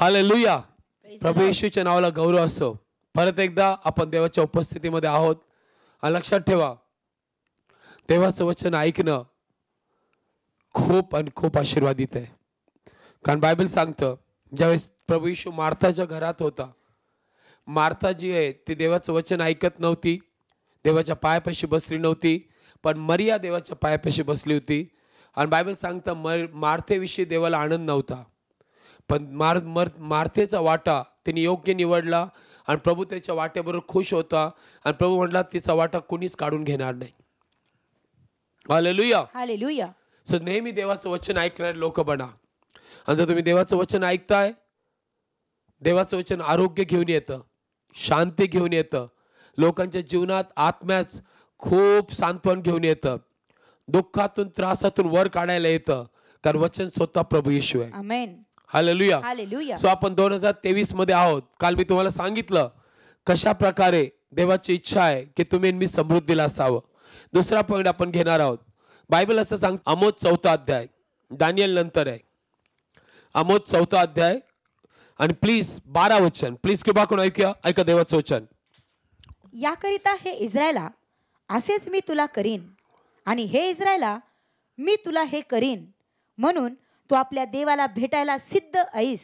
Hallelujah प्रभू येशूच्या नावाला गौरव असो परत एकदा आपण देवाच्या उपस्थितीमध्ये आहोत आणि लक्षात ठेवा देवाचं वचन ऐकणं खूप आणि खूप आशीर्वादित आहे कारण बायबल सांगतं ज्यावेळेस प्रभू येशू मार्थाच्या घरात होता मार्था जी आहे ती देवाचं वचन ऐकत नव्हती देवाच्या पायापाशी बसली नव्हती पण मरिया देवाच्या पायापाशी बसली होती आणि बायबल सांगतं मर मार्थेविषयी देवाला आनंद नव्हता पण मार मर मारतेचा वाटा त्यांनी योग्य निवडला आणि प्रभू त्याच्या वाट्याबरोबर खुश होता आणि प्रभू म्हणला तिचा वाटा कोणीच काढून घेणार नाही हालेलुया हालेलुया सो नेहमी देवाचं वचन ऐकणार लोक बना आणि जर तुम्ही देवाचं वचन ऐकताय देवाचं वचन आरोग्य घेऊन येतं शांती घेऊन येतं लोकांच्या जीवनात आत्म्याच खूप सांत्वन घेऊन येतं दुःखातून त्रासातून वर काढायला येतं कारण वचन स्वतः प्रभू येशू आहे हालेलुया सो आपण दोन हजार तेवीस मध्ये आहोत काल मी तुम्हाला सांगितलं कशा प्रकारे देवाची इच्छा आहे की तुम्ही मी समृद्धीला असावं दुसरा पॉईंट आपण घेणार आहोत बायबल असं सांग अमोद चौथा अध्याय दानियल नंतर आहे अमोद चौथा अध्याय आणि प्लीज बारा वचन प्लीज किंवा कोण ऐकूया ऐका देवाचं वचन याकरिता हे इस्रायला असेच मी तुला करीन आणि हे इस्रायला मी तुला हे करीन म्हणून तू आपल्या देवाला भेटायला सिद्ध ऐस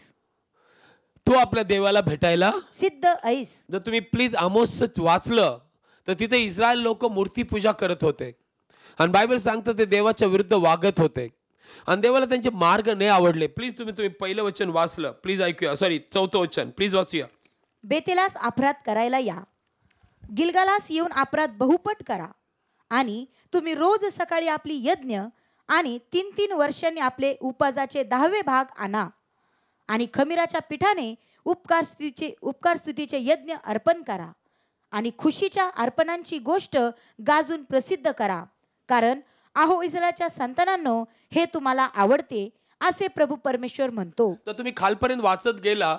तू आपल्या देवाला भेटायला सिद्ध ऐस जर तुम्ही प्लीज आमोसच वाचलं तर तिथे इस्रायल लोक मूर्ती पूजा करत होते आणि बायबल सांगतं ते देवाच्या विरुद्ध वागत होते आणि देवाला त्यांचे मार्ग नाही आवडले प्लीज तुम्ही तुम्ही पहिलं वचन वाचलं प्लीज ऐकूया सॉरी चौथं वचन प्लीज वाचूया बेतेलास अपराध करायला या गिलगालास येऊन अपराध बहुपट करा आणि तुम्ही रोज सकाळी आपली यज्ञ आणि तीन तीन वर्षांनी आपले उपजाचे दहावे भाग आणा आणि खमीराच्या पीठाने उपकार स्तुतीचे उपकार स्तुतीचे यज्ञ अर्पण करा आणि खुशीच्या अर्पणांची गोष्ट गाजून प्रसिद्ध करा कारण आहो इस्रायलच्या संतानांनो हे तुम्हाला आवडते असे प्रभू परमेश्वर म्हणतो तर तुम्ही खालपर्यंत वाचत गेला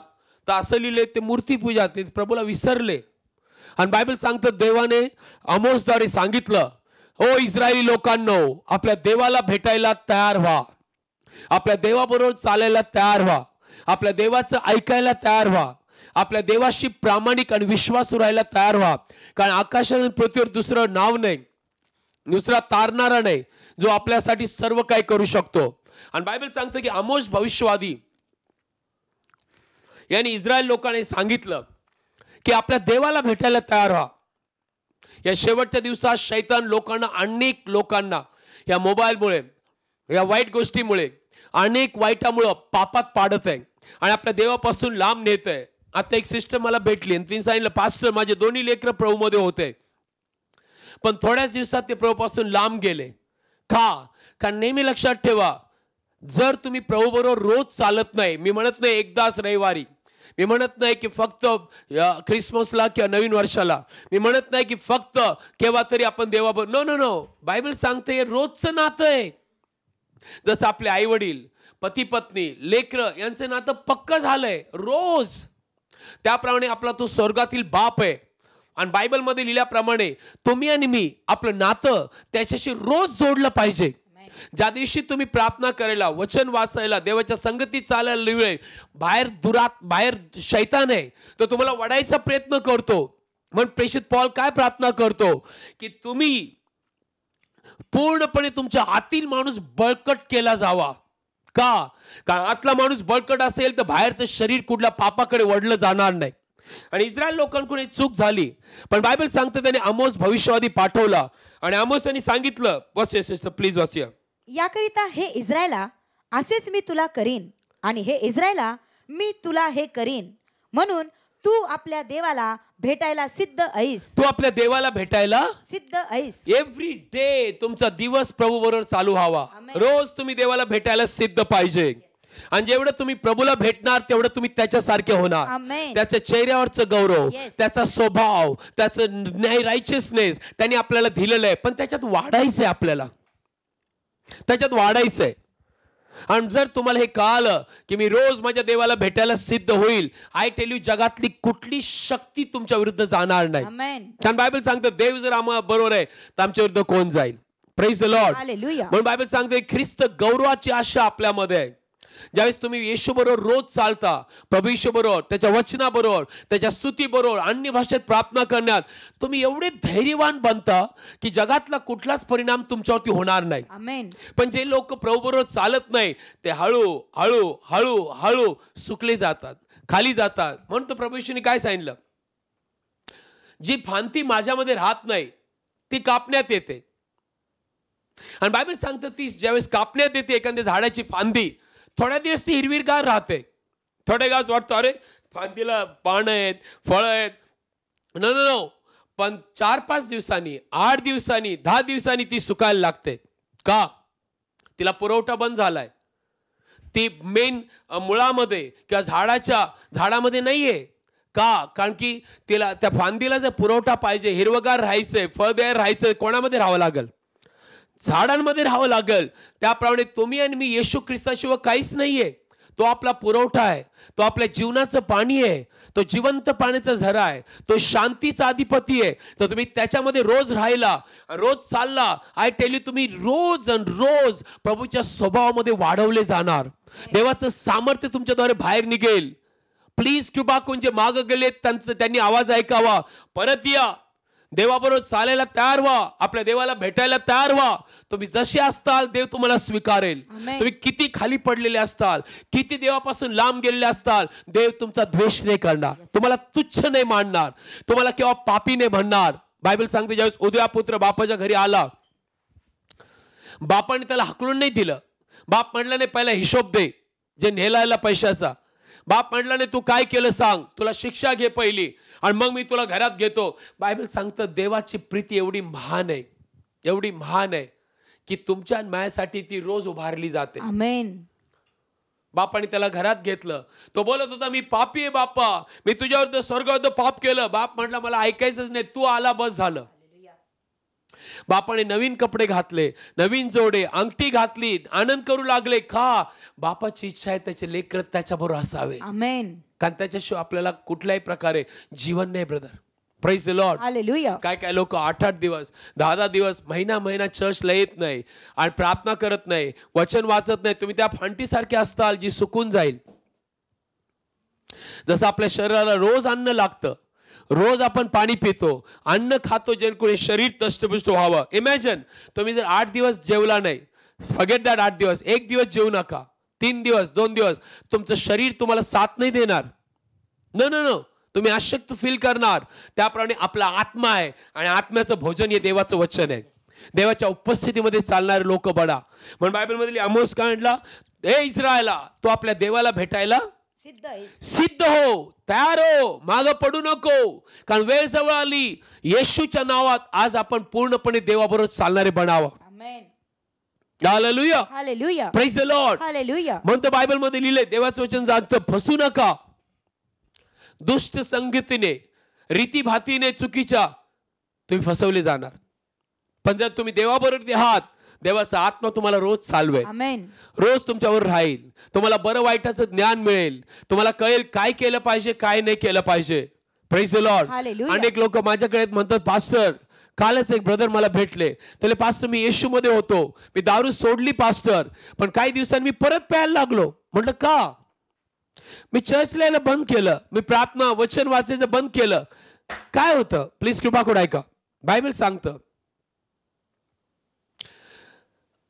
तर असं लिहिले ते मूर्तीपूजा ते प्रभूला विसरले आणि बायबल सांगतं देवाने अमोसद्वारे सांगितलं हो इस्रायली लोकांनो आपल्या देवाला भेटायला तयार व्हा आपल्या देवाबरोबर चालायला तयार व्हा आपल्या देवाचं ऐकायला तयार व्हा आपल्या देवाशी प्रामाणिक आणि विश्वासू राहायला तयार व्हा कारण आकाशाने पृथ्वीवर दुसरं नाव नाही दुसरा तारणारा नाही जो आपल्यासाठी सर्व काही करू शकतो आणि बायबल सांगतं की अमोज भविष्यवादी यांनी इस्रायल लोकांनी सांगितलं की आपल्या देवाला भेटायला तयार व्हा या शेवटच्या दिवसात शैतान लोकांना अनेक लोकांना या मोबाईलमुळे या वाईट गोष्टीमुळे अनेक वाईटामुळं पापात पाडत आहे आणि आपल्या देवापासून लांब नेत आहे आता एक सिस्टर मला भेटली आणि तिने सांगितलं पास्टर माझे दोन्ही लेकर प्रभूमध्ये होते पण थोड्याच दिवसात ते प्रभूपासून लांब गेले खा का नेहमी लक्षात ठेवा जर तुम्ही प्रभूबरोबर रोज चालत नाही मी म्हणत नाही एकदाच रविवारी मी म्हणत नाही की फक्त ख्रिसमसला किंवा नवीन वर्षाला मी म्हणत नाही की फक्त केव्हा तरी आपण देवाब नो नो नो बायबल सांगते हे रोजचं नातं आहे जसं आपले आई वडील पती पत्नी लेकर यांचं नातं पक्क झालंय रोज त्याप्रमाणे आपला तो स्वर्गातील बाप आहे आणि बायबलमध्ये लिहिल्याप्रमाणे तुम्ही आणि मी आपलं नातं त्याच्याशी रोज जोडलं पाहिजे ज्या दिवशी तुम्ही प्रार्थना करायला वचन वाचायला देवाच्या संगती चालायला लिहिले बाहेर दुरात बाहेर शैतान आहे तर तुम्हाला वडायचा प्रयत्न करतो म्हणून प्रेषित पॉल काय प्रार्थना करतो की तुम्ही पूर्णपणे तुमच्या आतील माणूस बळकट केला जावा का कारण आतला माणूस बळकट असेल तर बाहेरचं शरीर कुठल्या पापाकडे वडलं जाणार नाही आणि इस्रायल लोकांकडून चूक झाली पण बायबल सांगतं त्याने अमोस भविष्यवादी पाठवला आणि अमोस त्यांनी सांगितलं बस प्लीज वासिया याकरिता हे इस्रायला असेच मी तुला करीन आणि हे इस्रायला मी तुला हे करीन म्हणून तू आपल्या देवाला भेटायला सिद्ध ऐस तू आपल्या देवाला भेटायला सिद्ध ऐस एव्हरी डे तुमचा दिवस प्रभू बरोबर चालू व्हावा रोज तुम्ही देवाला भेटायला सिद्ध पाहिजे आणि जेवढं तुम्ही प्रभूला भेटणार तेवढं तुम्ही त्याच्यासारखे होणार त्याच्या चेहऱ्यावरचं गौरव त्याचा स्वभाव त्याचं न्याय रायचेसनेस त्याने आपल्याला दिलेलं आहे पण त्याच्यात वाढायचं आपल्याला त्याच्यात वाढायचं आहे आणि जर तुम्हाला हे कळालं की मी रोज माझ्या देवाला भेटायला सिद्ध होईल आय टेल यू जगातली कुठली शक्ती तुमच्या विरुद्ध जाणार नाही कारण बायबल सांगतं देव जर आम्हाला बरोबर आहे तर आमच्या विरुद्ध कोण जाईल प्रेस द लॉर्ड म्हणून बायबल सांगते ख्रिस्त गौरवाची आशा आपल्यामध्ये आहे ज्यावेळेस तुम्ही येशूबरोबर रोज चालता प्रभू येशूबरोबर त्याच्या वचनाबरोबर त्याच्या स्तुती बरोबर अन्य भाषेत प्रार्थना करण्यात तुम्ही एवढे धैर्यवान बनता की जगातला कुठलाच परिणाम तुमच्यावरती होणार नाही पण जे लोक बरोबर चालत नाही ते हळू हळू हळू हळू सुकले जातात खाली जातात म्हणून तो काय सांगितलं जी फांती माझ्यामध्ये राहत नाही ती कापण्यात येते आणि बायबल सांगतं ती ज्यावेळेस कापण्यात येते एखाद्या झाडाची फांदी थोड्या दिवस ती हिरवीरगार राहते थोडे गाज वाटतं अरे फांदीला पानं आहेत फळं आहेत न पण चार पाच दिवसांनी आठ दिवसांनी दहा दिवसांनी ती सुकायला लागते का तिला पुरवठा बंद झालाय ती मेन मुळामध्ये किंवा झाडाच्या झाडामध्ये नाही आहे का कारण की तिला त्या फांदीला जर पुरवठा पाहिजे हिरवगार राहायचं आहे फळदार राहायचं कोणामध्ये राहावं लागेल झाडांमध्ये राहावं लागेल त्याप्रमाणे तुम्ही आणि मी येशू ख्रिस्ताशिवाय काहीच नाही आहे तो आपला पुरवठा आहे तो आपल्या जीवनाचं पाणी आहे तो जिवंत पाण्याचा झरा आहे तो शांतीचा अधिपती आहे तर तुम्ही त्याच्यामध्ये रोज राहिला रोज चालला आय टेल यू तुम्ही रोज रोज प्रभूच्या स्वभावामध्ये वाढवले जाणार देवाचं सामर्थ्य तुमच्याद्वारे बाहेर निघेल प्लीज कृपा कोण जे मागं गेले त्यांचं त्यांनी आवाज ऐकावा परत या देवाबरोबर चालायला तयार व्हा आपल्या देवाला भेटायला तयार व्हा तुम्ही जसे असताल देव तुम्हाला स्वीकारेल तुम्ही किती खाली पडलेले असताल किती देवापासून लांब गेलेले असताल देव तुमचा द्वेष नाही करणार तुम्हाला तुच्छ नाही मानणार तुम्हाला केव्हा पापी नाही म्हणणार बायबल सांगते ज्यावेळेस उद्या पुत्र बापाच्या घरी आला बापाने त्याला हकलून नाही दिलं बाप म्हणला नाही पहिला हिशोब दे जे नेलायला पैशाचा बाप म्हणला नाही तू काय केलं सांग तुला शिक्षा घे पहिली आणि मग मी तुला घरात घेतो बायबल सांगतं देवाची प्रीती एवढी महान आहे एवढी महान आहे की तुमच्या मायासाठी ती रोज उभारली जाते बापाने त्याला घरात घेतलं तो बोलत होता मी पापी आहे बापा मी तुझ्यावर स्वर्गावर पाप केलं बाप म्हटलं मला ऐकायचंच नाही तू आला बस झालं बापाने नवीन कपडे घातले नवीन जोडे अंगठी घातली आनंद करू लागले खा बापाची इच्छा आहे त्याचे लेकर त्याच्याबरोबर असावे कारण त्याच्याशिवाय आपल्याला कुठल्याही प्रकारे जीवन नाही ब्रदर प्रेज लॉर्ड काय काय लोक आठ आठ दिवस दहा दहा दिवस महिना महिना चर्च येत नाही आणि प्रार्थना करत नाही वचन वाचत नाही तुम्ही त्या फांटीसारखे असताल जी सुकून जाईल जसं आपल्या शरीराला रोज अन्न लागतं रोज आपण पाणी पितो अन्न खातो जेणेकरून शरीर तष्टपुष्ट व्हावं इमॅजिन तुम्ही जर आठ दिवस जेवला नाही फगेट दॅट आठ दिवस एक दिवस जेवू नका तीन दिवस दोन दिवस तुमचं शरीर तुम्हाला साथ नाही देणार न न न तुम्ही अशक्त फील करणार त्याप्रमाणे आपला आत्मा आहे आणि आत्म्याचं भोजन हे देवाचं वचन आहे देवाच्या उपस्थितीमध्ये चालणारे लोक बडा म्हणून बायबलमधील अमोस काय म्हटला हे इस्रायला तो आपल्या देवाला भेटायला सिद्ध हो तयार हो माग पडू नको कारण वेळ जवळ आली येशूच्या नावात आज आपण पूर्णपणे देवाबरोबर चालणारे बनावा प्रेज म्हणतो बायबल मध्ये लिहिले देवाचं वचन जागत फसू नका दुष्ट संगतीने रीतीभातीने चुकीच्या तुम्ही फसवले जाणार पण जर तुम्ही देवाबरोबर आहात देवाचा आत्मा तुम्हाला रोज चालवेल रोज तुमच्यावर राहील तुम्हाला बरं वाईटाचं ज्ञान मिळेल तुम्हाला कळेल काय केलं पाहिजे काय नाही केलं पाहिजे प्रेस लॉर्ड अनेक लोक माझ्याकडे म्हणतात पास्टर कालच एक ब्रदर मला भेटले त्याला पास्टर मी येशू मध्ये होतो मी दारू सोडली पास्टर पण काही दिवसांनी मी परत प्यायला लागलो म्हटलं का मी चर्चला यायला बंद केलं मी प्रार्थना वचन वाचायचं बंद केलं काय होतं प्लीज कृपा करून ऐका बायबल सांगतं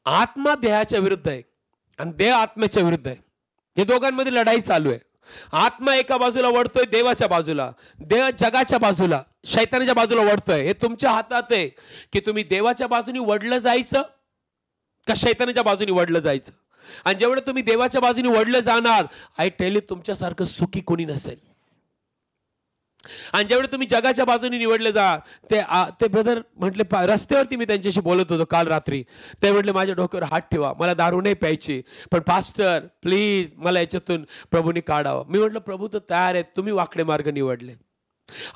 आत्मा देहाच्या विरुद्ध आहे आणि देह आत्म्याच्या विरुद्ध आहे हे दोघांमध्ये लढाई चालू आहे आत्मा एका बाजूला वडतोय देवाच्या बाजूला देह जगाच्या बाजूला शैतानाच्या बाजूला वडतोय हे तुमच्या हातात आहे की तुम्ही देवाच्या बाजूनी वडलं जायचं का शैतानाच्या बाजूनी वडलं जायचं आणि जेवढं तुम्ही देवाच्या बाजूनी वडलं जाणार आय टेल तुमच्यासारखं सुखी कोणी नसेल आणि ज्यावेळी तुम्ही जगाच्या बाजूने निवडले जा ते आ, ते ब्रदर म्हटले रस्त्यावरती मी त्यांच्याशी बोलत होतो काल रात्री ते म्हटले माझ्या डोक्यावर हात ठेवा मला दारू नाही प्यायची पण पास्टर प्लीज मला याच्यातून प्रभूने काढावं मी म्हटलं प्रभू तर तयार आहेत तुम्ही वाकडे मार्ग निवडले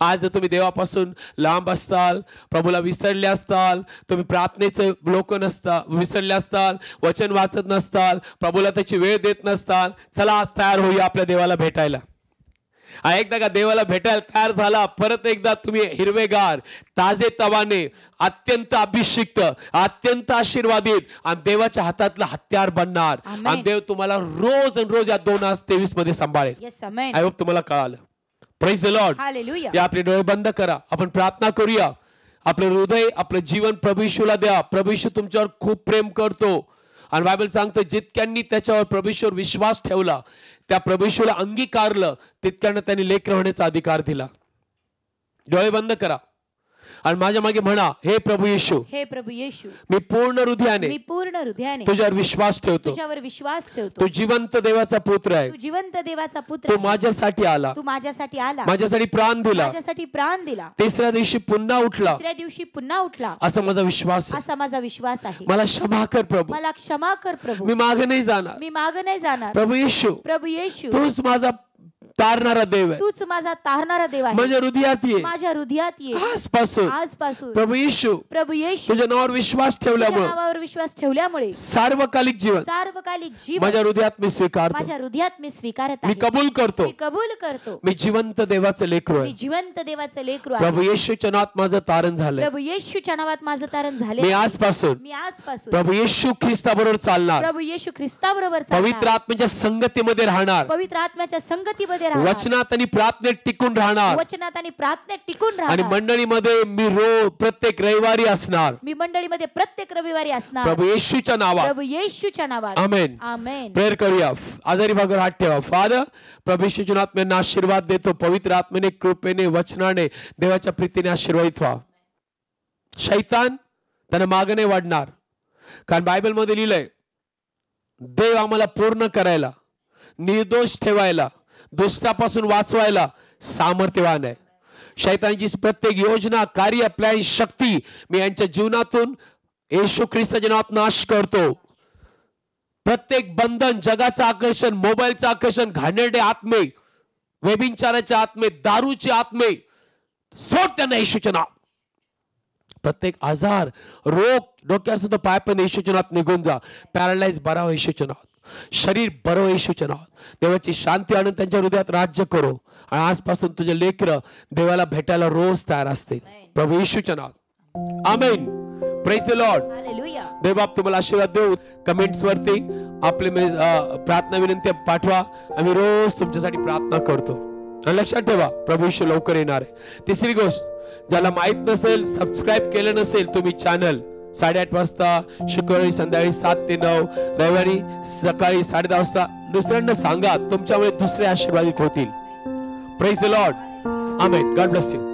आज जर तुम्ही देवापासून लांब असताल प्रभूला विसरले असताल तुम्ही प्रार्थनेचं लोक नसता विसरले असताल वचन वाचत नसताल प्रभूला त्याची वेळ देत नसताल चला आज तयार होऊया आपल्या देवाला भेटायला एकदा का देवाला भेटायला तयार झाला परत एकदा तुम्ही हिरवेगार ताजे तवाने अत्यंत अभिषिक्त अत्यंत आशीर्वादित आणि देवाच्या हातातला हत्यार बनणार आणि देव तुम्हाला रोज आणि रोज या दोन हजार तेवीस मध्ये सांभाळेल आय होप तुम्हाला कळालं प्रेस द लॉर्ड या आपले डोळे बंद करा आपण प्रार्थना करूया आपलं हृदय आपलं जीवन प्रभूशूला द्या प्रभूशू तुमच्यावर खूप प्रेम करतो आणि बायबल सांगतं जितक्यांनी त्याच्यावर प्रभेश्वर विश्वास ठेवला त्या प्रभेश्वरला अंगीकारलं तितक्यांना त्यांनी लेख राहण्याचा अधिकार दिला डोळे बंद करा आणि माझ्या मागे म्हणा हे प्रभू येशू हे प्रभू येशू मी पूर्ण हृदयाने मी पूर्ण हृदयाने तुझ्यावर विश्वास ठेवतो तुझ्यावर विश्वास ठेवतो तू जिवंत देवाचा पुत्र आहे जिवंत देवाचा पुत्र तू माझ्यासाठी आला तू माझ्यासाठी आला माझ्यासाठी प्राण दिला माझ्यासाठी प्राण दिला तिसऱ्या दिवशी पुन्हा उठला तिसऱ्या दिवशी पुन्हा उठला असा माझा विश्वास आहे असा माझा विश्वास आहे मला क्षमा कर प्रभू मला क्षमा कर प्रभू मी मागे नाही जाणार मी माग नाही जाणार प्रभू येशू प्रभू येशू तूच माझा तारणारा देव आहे तूच माझा तारणारा देव आहे माझ्या हृदयात ये माझ्या हृदयात ये आजपासून आजपासून प्रभू येशू प्रभू येशू तुझ्या नावावर विश्वास ठेवल्यामुळे नावावर विश्वास ठेवल्यामुळे सार्वकालिक जीवन सार्वकालिक जीवन माझ्या हृदयात मी स्वीकार माझ्या हृदयात मी स्वीकारत मी कबूल करतो मी कबूल करतो मी जिवंत देवाचं लेकरू मी आहे जिवंत देवाचं लेकरू आहे प्रभू येशूच्या नावात माझं तारण झालं प्रभू येशूच्या नावात माझं तारण मी आजपासून मी आजपासून प्रभू येशू ख्रिस्ताबरोबर चालणार प्रभू येशू ख्रिस्ताबरोबर चालणार. पवित्र आत्म्याच्या संगतीमध्ये राहणार पवित्र आत्म्याच्या संगतीमध्ये वचनात आणि प्रार्थनेत टिकून राहणार वचनात आणि प्रार्थनेत टिकून राहणार आणि मंडळीमध्ये मी रोज प्रत्येक रविवारी असणार मी मंडळीमध्ये प्रत्येक रविवारी असणार प्रभू येशूच्या नावा प्रभू येशूच्या नावा आमेन आमेन प्रेयर करूया आजारी भागर हात ठेवा फादर प्रभू येशूच्या आशीर्वाद देतो पवित्र आत्मेने कृपेने वचनाने देवाच्या प्रीतीने आशीर्वाद व्हा शैतान त्याने मागणे वाढणार कारण बायबलमध्ये लिहिलंय देव आम्हाला पूर्ण करायला निर्दोष ठेवायला दुष्टापासून वाचवायला सामर्थ्यवान आहे शैतांची प्रत्येक योजना कार्य प्लॅन शक्ती मी यांच्या जीवनातून येशू ख्रिस्ताच्या जनात नाश करतो प्रत्येक बंधन जगाचं आकर्षण मोबाईलचं आकर्षण घाणेरडे आत्मे वेबिनचाराचे आत्मे दारूचे आत्मे सोड त्यांना येशूचे प्रत्येक आजार रोग डोक्यात तो पाय पण येशूच्या निघून जा पॅरालाइज बरावा येशूच्या शरीर बरं येशूच्या नावात देवाची शांती आणून त्यांच्या हृदयात राज्य करो आणि आजपासून तुझे लेकर देवाला भेटायला रोज तयार असते प्रभू येशूच्या नावात आमेन प्रेस लॉर्ड देव बाप तुम्हाला आशीर्वाद देऊ कमेंट्स वरती आपले प्रार्थना विनंती पाठवा आम्ही रोज तुमच्यासाठी प्रार्थना करतो लक्षात ठेवा प्रभू येशू लवकर येणार आहे तिसरी गोष्ट ज्याला माहित नसेल सबस्क्राईब केलं नसेल तुम्ही चॅनल साडेआठ वाजता शुक्रवारी संध्याकाळी सात ते नऊ रविवारी सकाळी साडे दहा वाजता दुसऱ्यांना सांगा तुमच्यामुळे दुसरे आशीर्वादित होतील praise the Lord amen God bless you